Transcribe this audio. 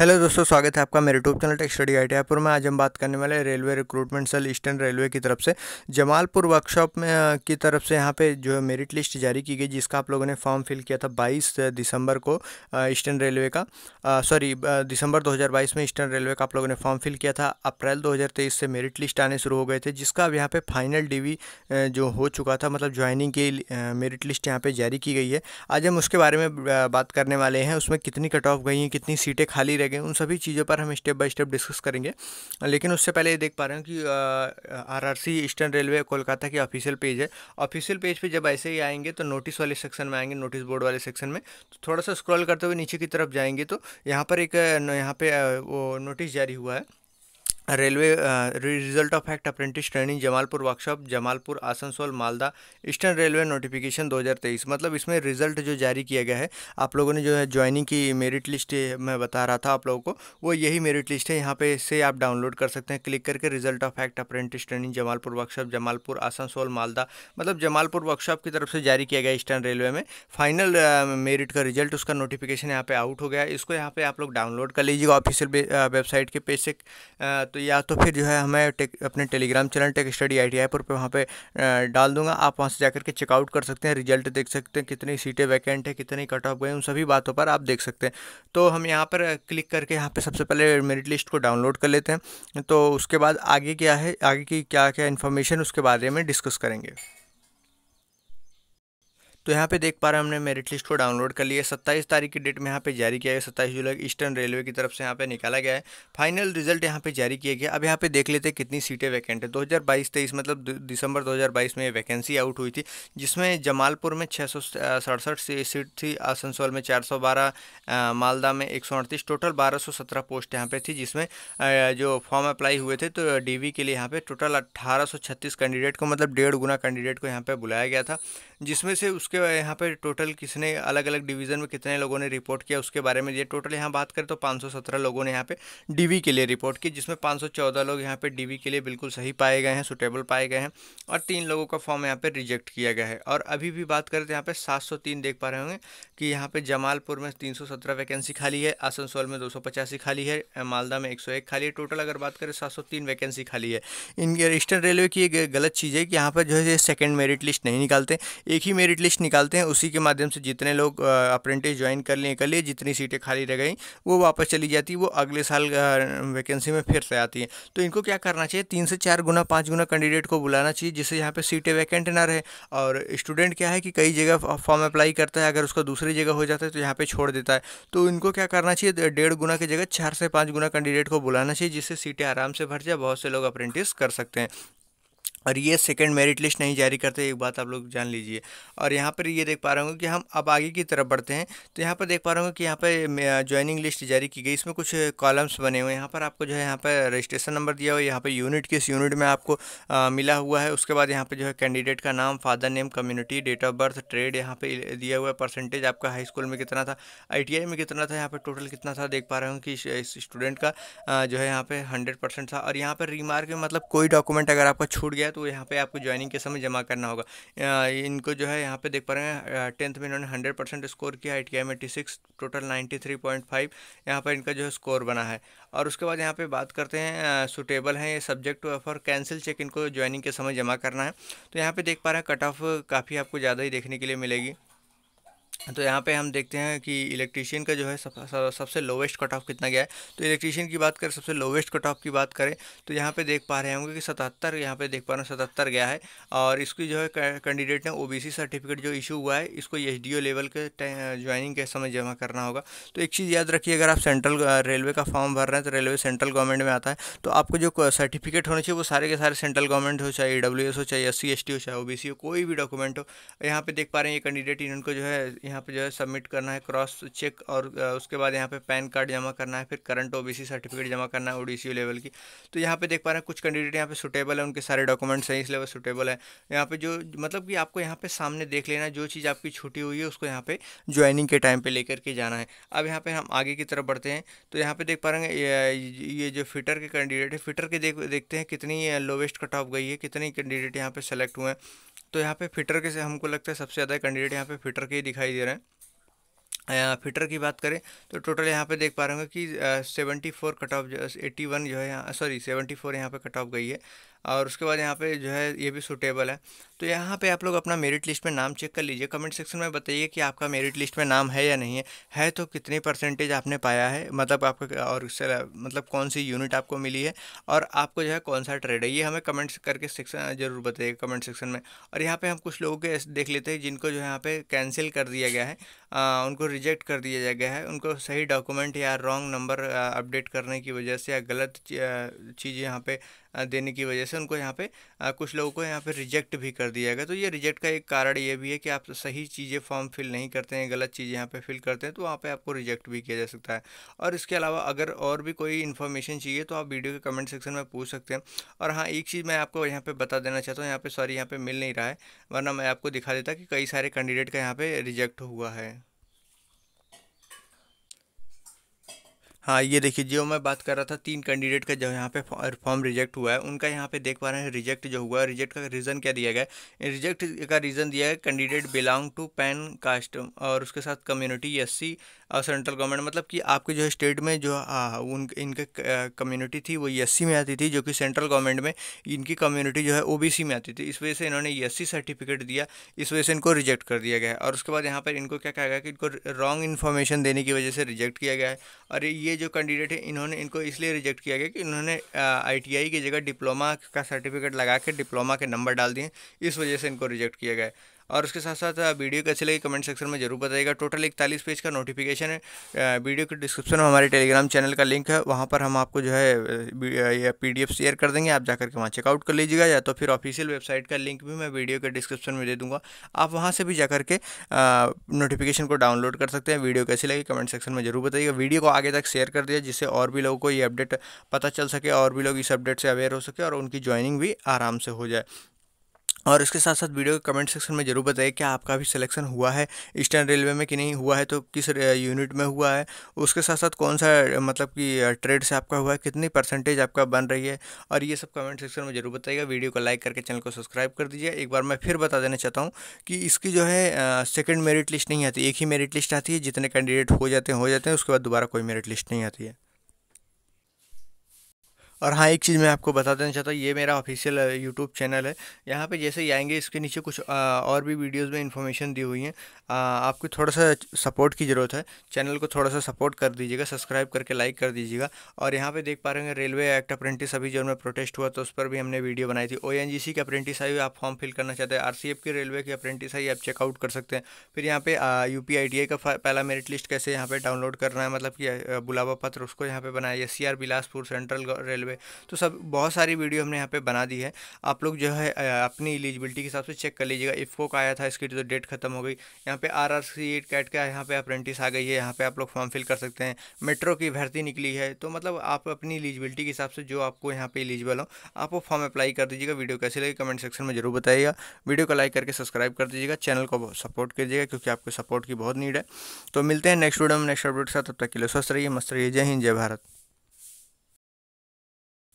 hello दोस्तों स्वागत है आपका मेरे YouTube channel tech study I T में आज हम बात करने वाले railway recruitment cell eastern railway की तरफ से जमालपुर वर्कशॉप में की तरफ से यहाँ पे जो है मेरिट लिस्ट जारी की गई जिसका आप लोगों ने फॉर्म फिल किया था 22 दिसंबर को ईस्टर्न रेलवे का सॉरी दिसंबर दो में ईस्टर्न रेलवे का आप लोगों ने फॉर्म फिल किया था अप्रैल दो से मेरिट लिस्ट आने शुरू हो गए थे जिसका अब यहाँ पर फाइनल डी जो हो चुका था मतलब ज्वाइनिंग की मेरिट लिस्ट यहाँ पर जारी की गई है आज हम उसके बारे में बात करने वाले हैं उसमें कितनी कट ऑफ गई हैं कितनी सीटें खाली रह गए उन सभी चीज़ों पर हम स्टेप बाय स्टेप डिस्कस करेंगे लेकिन उससे पहले ये देख पा रहे हैं कि आरआरसी ईस्टर्न रेलवे कोलकाता की ऑफिशियल पेज है ऑफिशियल पेज पे जब ऐसे ही आएंगे तो नोटिस वाले सेक्शन में आएंगे नोटिस बोर्ड वाले सेक्शन में तो थोड़ा सा स्क्रॉल करते हुए नीचे की तरफ जाएंगे तो यहाँ पर एक यहाँ पे वो नोटिस जारी हुआ है railway result of act apprentice training Jamalpur workshop Jamalpur Asansol Malda eastern railway notification 2023 मतलब इसमें रिजल्ट जो जारी किया गया है आप लोगों ने जो है ज्वाइनिंग की मेरिट लिस्ट मैं बता रहा था आप लोगों को वो यही मेरिट लिस्ट है यहाँ पे से आप डाउनलोड कर सकते हैं क्लिक करके result of act apprentice training Jamalpur workshop Jamalpur Asansol Malda मतलब जमालपुर वर्कशॉप की तरफ से जारी किया गया ईस्टर्न रेलवे में फाइनल मेरिट का रिजल्ट उसका नोटिफिकेशन यहाँ पर आउट हो गया इसको यहाँ पर आप लोग डाउनलोड कर लीजिएगा ऑफिशियल वेबसाइट के पेज से तो तो या तो फिर जो है हमें टेक अपने Telegram channel tech study I T I पर वहाँ पे डाल दूंगा आप वहाँ से जाकर के चेकआउट कर सकते हैं रिजल्ट देख सकते हैं कितनी सीटें वैकेंट है कितनी कट ऑफ गए उन सभी बातों पर आप देख सकते हैं तो हम यहाँ पर क्लिक करके यहाँ पर सबसे पहले मेरिट लिस्ट को डाउनलोड कर लेते हैं तो उसके बाद आगे क्या है आगे की क्या क्या इन्फॉर्मेशन उसके बारे में डिस्कस करेंगे तो यहाँ पे देख पा रहे हैं हमने मेरिट लिस्ट को डाउनलोड कर लिया सत्ताईस तारीख की डेट में यहाँ पे जारी किया गया सत्ताईस जुलाई ईस्टर्न रेलवे की तरफ से यहाँ पे निकाला गया है फाइनल रिजल्ट यहाँ पे जारी किया गया अब यहाँ पे देख लेते हैं कितनी सीटें वैकेंट है दो हज़ार बाईस तेईस मतलब दिसंबर दो हज़ार बाईस में वैकेंसी आउट हुई थी जिसमें जमालपुर में छः सौ सड़सठ सीट थी आसनसोल में चार सौ बारह मालदा में एक सौ अड़तीस टोटल बारह सौ सत्रह पोस्ट यहाँ पर थी जिसमें जो फॉर्म अप्लाई हुए थे तो डी के लिए यहाँ पे टोटल अट्ठारह सौ छत्तीस कैंडिडेट को मतलब डेढ़ गुना कैंडिडेट को यहाँ पर बुलाया गया था जिसमें से उस उसके यहाँ पे टोटल किसने अलग अलग डिवीज़न में कितने लोगों ने रिपोर्ट किया उसके बारे में ये टोटल यहाँ बात करें तो 517 लोगों ने यहाँ पे डीवी के लिए रिपोर्ट की जिसमें 514 लोग यहाँ पे डीवी के लिए बिल्कुल सही पाए गए हैं सुटेबल पाए गए हैं और तीन लोगों का फॉर्म यहाँ पर रिजेक्ट किया गया है और अभी भी बात करें तो यहाँ पर सात देख पा रहे होंगे कि यहाँ पर जमालपुर में तीन वैकेंसी खाली है आसनसोल में दो खाली है मालदा में एक खाली है टोटल अगर बात करें सात वैकेंसी खाली है इन ईस्टर्न रेलवे की एक गलत चीज़ है कि यहाँ पर जो है सेकेंड मेरिट लिस्ट नहीं निकालते एक ही मेरिट लिस्ट लिस्ट निकालते हैं उसी के माध्यम से जितने लोग अप्रेंटिस ज्वाइन कर लिए कर लिए जितनी सीटें खाली रह गई वो वापस चली जाती है वो अगले साल वैकेंसी में फिर से आती है तो इनको क्या करना चाहिए तीन से चार गुना पाँच गुना कैंडिडेट को बुलाना चाहिए जिससे यहाँ पर सीटें वैकेंट ना रहे और स्टूडेंट क्या है कि कई जगह फॉर्म अप्लाई करता है अगर उसका दूसरी जगह हो जाता है तो यहाँ पर छोड़ देता है तो इनको क्या करना चाहिए डेढ़ गुना की जगह चार से पाँच गुना कैंडिडेट को बुलाना चाहिए जिससे सीटें आराम से भर जाए बहुत से लोग अप्रेंटिस कर सकते हैं और ये सेकंड मेरिट लिस्ट नहीं जारी करते एक बात आप लोग जान लीजिए और यहाँ पर ये देख पा रहे होंगे कि हम अब आगे की तरफ बढ़ते हैं तो यहाँ पर देख पा रहे होंगे कि यहाँ पर ज्वाइनिंग लिस्ट जारी की गई इसमें कुछ कॉलम्स बने हुए हैं यहाँ पर आपको जो है यहाँ पर रजिस्ट्रेशन नंबर दिया हुआ है यहाँ पर यूनिट किस यूनिट में आपको आ, मिला हुआ है उसके बाद यहाँ पर जो है कैंडिडेट का नाम father name community date of birth trade यहाँ पर दिया हुआ है परसेंटेज आपका हाई स्कूल में कितना था आई में कितना था यहाँ पर टोटल कितना था देख पा रहे हूँ कि इस स्टूडेंट का जो है यहाँ पर हंड्रेड था और यहाँ पर रिमार्क मतलब कोई डॉक्यूमेंट अगर आपका छूट गया है तो यहाँ पे आपको ज्वाइनिंग के समय जमा करना होगा इनको जो है यहाँ पे देख पा रहे हैं टेंथ में इन्होंने हंड्रेड परसेंट स्कोर किया आई टी में eighty six total ninety three point five यहाँ पर इनका जो है स्कोर बना है और उसके बाद यहाँ पे बात करते हैं सुटेबल हैं ये सब्जेक्ट फॉर कैंसिल चेक इनको ज्वाइनिंग के समय जमा करना है तो यहाँ पर देख पा रहे हैं कट ऑफ काफ़ी आपको ज़्यादा ही देखने के लिए मिलेगी तो यहाँ पे हम देखते हैं कि इलेक्ट्रीशियन का जो है सब, सब, सबसे लोवेस्ट कट ऑफ कितना गया है तो इलेक्ट्रीशियन की बात करें सबसे लोवेस्ट कट ऑफ की बात करें तो यहाँ पे देख पा रहे होंगे कि सतहत्तर यहाँ पे देख पा रहे हैं सतहत्तर गया है और इसकी जो है कैंडिडेट ने ओबीसी सर्टिफिकेट जो इशू हुआ है इसको एच लेवल के ज्वाइनिंग के समय जमा करना होगा तो एक चीज़ याद रखिए अगर आप सेंट्रल रेलवे का फॉर्म भर रहे हैं तो रेलवे सेंट्रल गवर्नमेंट में आता है तो आपको जो सर्टिफिकेट होना चाहिए वो सारे के सारे सेंट्रल गवर्नमेंट हो चाहे ई हो चाहे एस सी हो चाहे ओ हो कोई भी डॉक्यूमेंट हो यहाँ पर देख पा रहे हैं ये कैंडिडेट इनको जो है यहाँ पे जो है सबमिट करना है क्रॉस चेक और उसके बाद यहाँ पे पैन कार्ड जमा करना है फिर करंट ओबीसी सर्टिफिकेट जमा करना है ओडीसी लेवल की तो यहाँ पे देख पा रहे हैं कुछ कैंडिडेट यहाँ पे सुटेबल है उनके सारे डॉक्यूमेंट्स हैं इसलिए वो सुटेबल है यहाँ पे जो मतलब कि आपको यहाँ पे सामने देख लेना जो चीज़ आपकी छुट्टी हुई है उसको यहाँ पे ज्वाइनिंग के टाइम पर लेकर के जाना है अब यहाँ पे हम आगे की तरफ बढ़ते हैं तो यहाँ पे देख पा रहे हैं ये जो फिटर के कैंडिडेट है फिटर के देखते हैं कितनी लोवेस्ट कट ऑफ गई है कितने कैंडिडेट यहाँ पे सेलेक्ट हुए हैं तो यहाँ पे फिटर के से हमको लगता है सबसे ज़्यादा कैंडिडेट यहाँ पे फिटर के ही दिखाई दे रहे हैं फिटर की बात करें तो टोटल यहाँ पे देख पा रहे होंगे कि seventy four cut off eighty one जो है यहाँ सॉरी सेवेंटी फोर यहाँ पे कट ऑफ गई है और उसके बाद यहाँ पे जो है ये भी सूटेबल है तो यहाँ पे आप लोग अपना मेरिट लिस्ट में नाम चेक कर लीजिए कमेंट सेक्शन में बताइए कि आपका मेरिट लिस्ट में नाम है या नहीं है है तो कितने परसेंटेज आपने पाया है मतलब आपका और मतलब कौन सी यूनिट आपको मिली है और आपको जो है कौन सा ट्रेड है ये हमें कमेंट्स करके सेक्शन जरूर बताइए कमेंट सेक्शन में और यहाँ पर हम कुछ लोगों के देख लेते हैं जिनको जो है यहाँ पर कैंसिल कर दिया गया है आ, उनको रिजेक्ट कर दिया जा गया है उनको सही डॉक्यूमेंट या रॉन्ग नंबर अपडेट करने की वजह से या गलत चीज़ यहाँ पे देने की वजह से उनको यहाँ पे कुछ लोगों को यहाँ पे रिजेक्ट भी कर दिया गया तो ये रिजेक्ट का एक कारण ये भी है कि आप सही चीज़ें फॉर्म फिल नहीं करते हैं गलत चीज़ें यहाँ पे फिल करते हैं तो वहाँ पे आपको रिजेक्ट भी किया जा सकता है और इसके अलावा अगर और भी कोई इन्फॉर्मेशन चाहिए तो आप वीडियो के कमेंट सेक्शन में पूछ सकते हैं और हाँ एक चीज़ मैं आपको यहाँ पर बता देना चाहता हूँ यहाँ पर सॉरी यहाँ पर मिल नहीं रहा है वरना मैं आपको दिखा देता कि कई सारे कैंडिडेट का यहाँ पर रिजेक्ट हुआ है हाँ ये देखिए जो मैं बात कर रहा था तीन कैंडिडेट का जो यहाँ पे फॉर्म रिजेक्ट हुआ है उनका यहाँ पे देख पा रहे हैं रिजेक्ट जो हुआ है रिजेक्ट का रीज़न क्या दिया गया है रिजेक्ट का रीज़न दिया है candidate belong to pan caste और उसके साथ कम्युनिटी एससी और सेंट्रल गवर्नमेंट मतलब कि आपके जो स्टेट में जो आ, उन इनके कम्युनिटी थी वो सी में आती थी जो कि सेंट्रल गवर्नमेंट में इनकी कम्युनिटी जो है सी में आती थी इस वजह से इन्होंने सी सर्टिफिकेट दिया इस वजह से इनको रिजेक्ट कर दिया गया और उसके बाद यहाँ पर इनको क्या कहा गया कि इनको रॉन्ग इन्फॉर्मेशन देने की वजह से रिजेक्ट किया गया है और ये ये जो कैंडिडेट है इन्होंने इनको इसलिए रिजेक्ट किया गया कि इन्होंने आईटीआई की जगह डिप्लोमा का सर्टिफिकेट लगा के डिप्लोमा के नंबर डाल दिए इस वजह से इनको रिजेक्ट किया गया और उसके साथ साथ वीडियो कैसे लगी कमेंट सेक्शन में जरूर बताइएगा टोटल इकतालीस पेज का नोटिफिकेशन है वीडियो के डिस्क्रिप्शन में हमारे टेलीग्राम चैनल का लिंक है वहाँ पर हम आपको जो है पी डी शेयर कर देंगे आप जाकर के वहाँ चेकआउट कर लीजिएगा या तो फिर ऑफिशियल वेबसाइट का लिंक भी मैं वीडियो के डिस्क्रिप्शन में दे दूँगा आप वहाँ से भी जाकर के नोटिफिकेशन को डाउनलोड कर सकते हैं वीडियो कैसे लगी कमेंट सेक्शन में जरूर बताइएगा वीडियो को आगे तक शेयर कर दिया जिससे और भी लोगों को ये अपडेट पता चल सके और भी लोग इस अपडेट से अवेयर हो सके और उनकी ज्वाइनिंग भी आराम से हो जाए और इसके साथ साथ वीडियो के कमेंट सेक्शन में ज़रूर बताइए कि आपका भी सिलेक्शन हुआ है ईस्टर्न रेलवे में कि नहीं हुआ है तो किस यूनिट uh, में हुआ है उसके साथ साथ कौन सा uh, मतलब कि ट्रेड uh, से आपका हुआ है कितनी परसेंटेज आपका बन रही है और ये सब कमेंट सेक्शन में ज़रूर बताइएगा वीडियो को लाइक करके चैनल को सब्सक्राइब कर दीजिए एक बार मैं फिर बता देना चाहता हूँ कि इसकी जो है सेकेंड मेरिट लिस्ट नहीं आती एक ही मेरिट लिस्ट आती है जितने कैंडिडेट हो जाते हैं हो जाते हैं उसके बाद दोबारा कोई मेरिट लिस्ट नहीं आती है और हाँ एक चीज़ मैं आपको बता देना चाहता हूँ ये मेरा ऑफिशियल यूट्यूब चैनल है यहाँ पे जैसे ही आएंगे इसके नीचे कुछ आ, और भी वीडियोस में इन्फॉर्मेशन दी हुई है आ, आपको थोड़ा सा सपोर्ट की ज़रूरत है चैनल को थोड़ा सा सपोर्ट कर दीजिएगा सब्सक्राइब करके लाइक कर दीजिएगा और यहाँ पर देख पा रहे हैं रेलवे एक्ट अप्रेंटिस अभी जो में प्रोटेस्ट हुआ तो उस पर भी हमने वीडियो बनाई थी ओ एन की अप्रेंटिस आई आप फॉर्म फिल करना चाहते हैं आर की रेलवे की अप्रेंटिस आई आप चेकआउट कर सकते हैं फिर यहाँ पर यू पी का पहला मेरिट लिस्ट कैसे यहाँ पर डाउनलोड करना है मतलब कि बुलावा पत्र उसको यहाँ पर बनाया C R Bilaspur central railway हुए तो सब बहुत सारी वीडियो हमने यहाँ पे बना दी है आप लोग जो है अपनी एलिजिबिलिटी के हिसाब से चेक कर लीजिएगा इफ़को का आया था इसकी तो डेट खत्म हो गई यहाँ पे आर आर सी कैट का यहाँ पे अप्रेंटिस आ गई है यहाँ पे आप लोग फॉर्म फिल कर सकते हैं मेट्रो की भर्ती निकली है तो मतलब आप अपनी एलिजिबिलिटी के हिसाब से जो आपको यहाँ पे एलिजिबल हो आप वो फॉर्म अप्लाई कर दीजिएगा वीडियो कैसे लगे कमेंट सेक्शन में जरूर बताइएगा वीडियो को लाइक करके सब्सक्राइब कर दीजिएगा चैनल को सपोर्ट कीजिएगा क्योंकि आपको सपोर्ट की बहुत नीड है तो मिलते हैं नेक्स्ट वीडियो में नेक्स्ट अपडेट के साथ तब तक के लिए स्वस्थ रहिए मस्त रहिए जय हिंद जय भारत